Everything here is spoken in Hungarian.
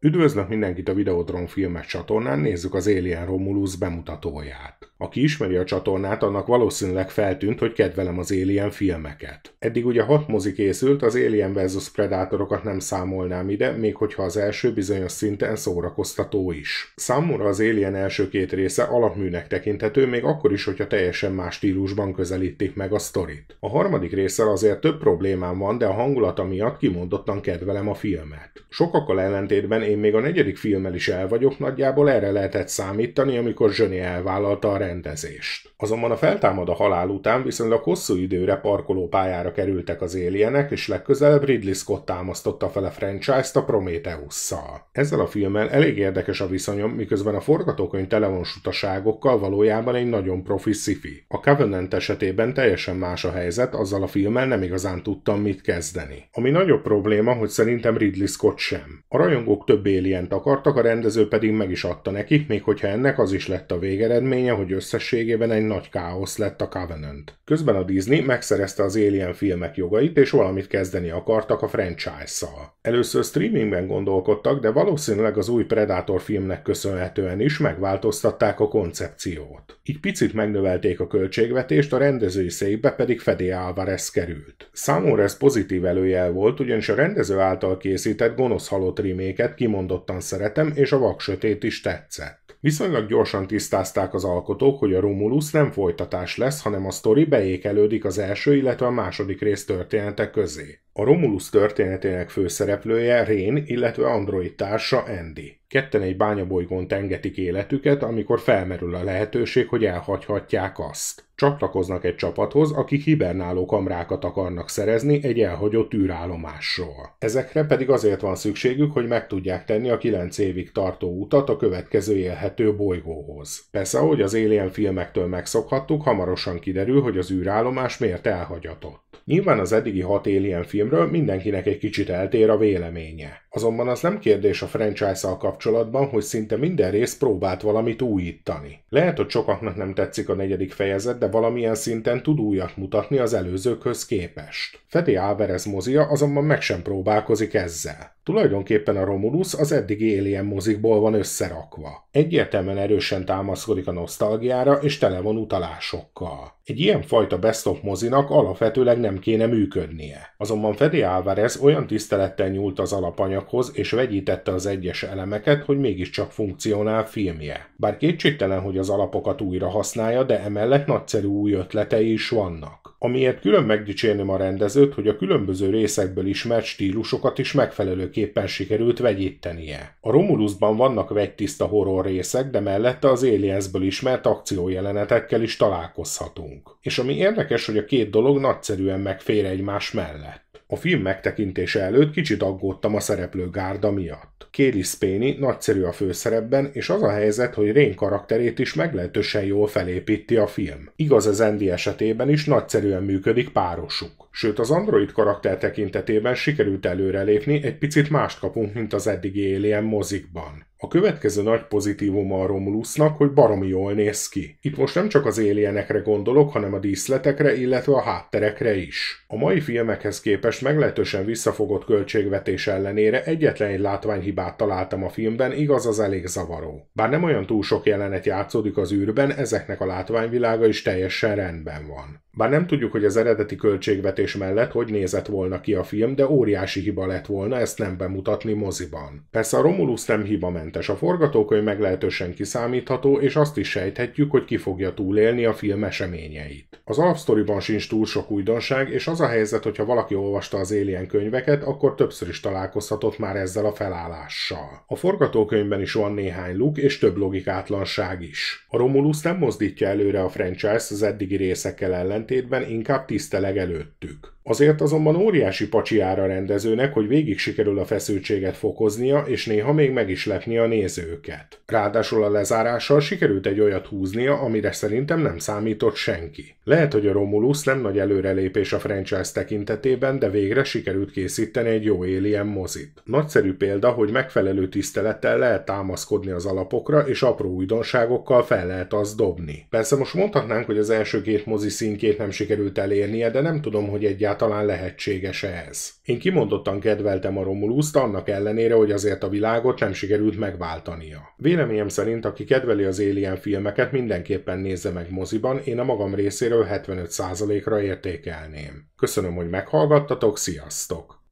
Üdvözlök mindenkit a Videotron filmes csatornán, nézzük az Alien Romulus bemutatóját. Aki ismeri a csatornát, annak valószínűleg feltűnt, hogy kedvelem az Alien filmeket. Eddig ugye hat mozi készült, az Alien vs. Predatorokat nem számolnám ide, még hogyha az első bizonyos szinten szórakoztató is. Számomra az Alien első két része alapműnek tekinthető, még akkor is, hogyha teljesen más stílusban közelítik meg a sztorit. A harmadik részsel azért több problémám van, de a hangulata miatt kimondottan kedvelem a filmet. Sokakkal ellentétben én még a negyedik filmmel is el vagyok, nagyjából erre lehetett számítani, amikor Zsöni elvállalta a berendezést. Azonban a feltámad a halál után viszonylag hosszú időre parkoló pályára kerültek az éljenek, és legközelebb Ridley Scott támasztotta fel a franchise-t a Prometheus-szal. Ezzel a filmmel elég érdekes a viszonyom, miközben a forgatókönyv tele van sutaságokkal valójában egy nagyon profi sci-fi. A Covenant esetében teljesen más a helyzet, azzal a filmmel nem igazán tudtam mit kezdeni. Ami nagyobb probléma, hogy szerintem Ridley Scott sem. A rajongók több alien akartak, a rendező pedig meg is adta nekik, még hogyha ennek az is lett a végeredménye, hogy összességében egy nagy káosz lett a Covenant. Közben a Disney megszerezte az Alien filmek jogait, és valamit kezdeni akartak a franchise-szal. Először streamingben gondolkodtak, de valószínűleg az új Predator filmnek köszönhetően is megváltoztatták a koncepciót. Így picit megnövelték a költségvetést, a rendezői székbe pedig Fede Álvarez került. Számomra ez pozitív előjel volt, ugyanis a rendező által készített gonosz halott reméket kimondottan szeretem, és a vak sötét is tetszett. Viszonylag gyorsan tisztázták az alkotók, hogy a Romulus nem folytatás lesz, hanem a sztori beékelődik az első, illetve a második rész történetek közé. A Romulus történetének főszereplője Rén, illetve android társa Andy. Ketten egy bányabolygón tengetik életüket, amikor felmerül a lehetőség, hogy elhagyhatják azt. Csatlakoznak egy csapathoz, akik hibernáló kamrákat akarnak szerezni egy elhagyott űrállomásról. Ezekre pedig azért van szükségük, hogy meg tudják tenni a 9 évig tartó utat a következő élhető bolygóhoz. Persze, ahogy az Alien filmektől megszokhattuk, hamarosan kiderül, hogy az űrállomás miért elhagyatott. Nyilván az eddigi hat Alien filmről mindenkinek egy kicsit eltér a véleménye. Azonban az nem kérdés a franchise-szal kapcsolatban, hogy szinte minden rész próbált valamit újítani. Lehet, hogy sokaknak nem tetszik a negyedik fejezet, de valamilyen szinten tud újat mutatni az előzőkhöz képest. Fedi Álverez mozia azonban meg sem próbálkozik ezzel. Tulajdonképpen a Romulus az eddigi Alien mozikból van összerakva. Egyértelműen erősen támaszkodik a nosztalgiára és tele van utalásokkal. Egy ilyen fajta best of mozinak alapvetőleg nem kéne működnie. Azonban Fedi Álvarez olyan tisztelettel nyúlt az alapanyag alakhoz, és vegyítette az egyes elemeket, hogy mégiscsak funkcionál filmje. Bár kétségtelen, hogy az alapokat újra használja, de emellett nagyszerű új ötletei is vannak. Amiért külön megdicsérném a rendezőt, hogy a különböző részekből ismert stílusokat is megfelelőképpen sikerült vegyítenie. A Romulusban vannak vegytiszta horror részek, de mellette az Aliensből ismert akciójelenetekkel is találkozhatunk. És ami érdekes, hogy a két dolog nagyszerűen megfér egymás mellett. A film megtekintése előtt kicsit aggódtam a szereplő gárda miatt. Kéri Spéni nagyszerű a főszerepben, és az a helyzet, hogy Rén karakterét is meglehetősen jól felépíti a film. Igaz az Andy esetében is nagyszerűen működik párosuk. Sőt, az android karakter tekintetében sikerült előrelépni, egy picit mást kapunk, mint az eddigi Alien mozikban. A következő nagy pozitívuma a Romulusnak, hogy baromi jól néz ki. Itt most nem csak az éljenekre gondolok, hanem a díszletekre, illetve a hátterekre is. A mai filmekhez képest meglehetősen visszafogott költségvetés ellenére egyetlen egy látványhibát találtam a filmben, igaz az elég zavaró. Bár nem olyan túl sok jelenet játszódik az űrben, ezeknek a látványvilága is teljesen rendben van. Bár nem tudjuk, hogy az eredeti költségvetés mellett hogy nézett volna ki a film, de óriási hiba lett volna ezt nem bemutatni moziban. Persze a Romulus nem hibamentes, a forgatókönyv meglehetősen kiszámítható, és azt is sejthetjük, hogy ki fogja túlélni a film eseményeit. Az alapsztoriban sincs túl sok újdonság, és az a helyzet, hogyha valaki olvasta az Alien könyveket, akkor többször is találkozhatott már ezzel a felállással. A forgatókönyvben is van néhány luk, és több logikátlanság is. A Romulus nem mozdítja előre a franchise az eddigi részekkel ellen, ellentétben inkább tiszteleg előttük. Azért azonban óriási pacsiára rendezőnek, hogy végig sikerül a feszültséget fokoznia, és néha még meg is lepni a nézőket. Ráadásul a lezárással sikerült egy olyat húznia, amire szerintem nem számított senki. Lehet, hogy a Romulus nem nagy előrelépés a franchise tekintetében, de végre sikerült készíteni egy jó Alien mozit. Nagyszerű példa, hogy megfelelő tisztelettel lehet támaszkodni az alapokra, és apró újdonságokkal fel lehet azt dobni. Persze most mondhatnánk, hogy az első két mozi szintjét nem sikerült elérnie, de nem tudom, hogy egyáltalán egyáltalán lehetséges-e ez. Én kimondottan kedveltem a Romuluszt, annak ellenére, hogy azért a világot nem sikerült megváltania. Véleményem szerint, aki kedveli az Alien filmeket, mindenképpen nézze meg moziban, én a magam részéről 75%-ra értékelném. Köszönöm, hogy meghallgattatok, sziasztok!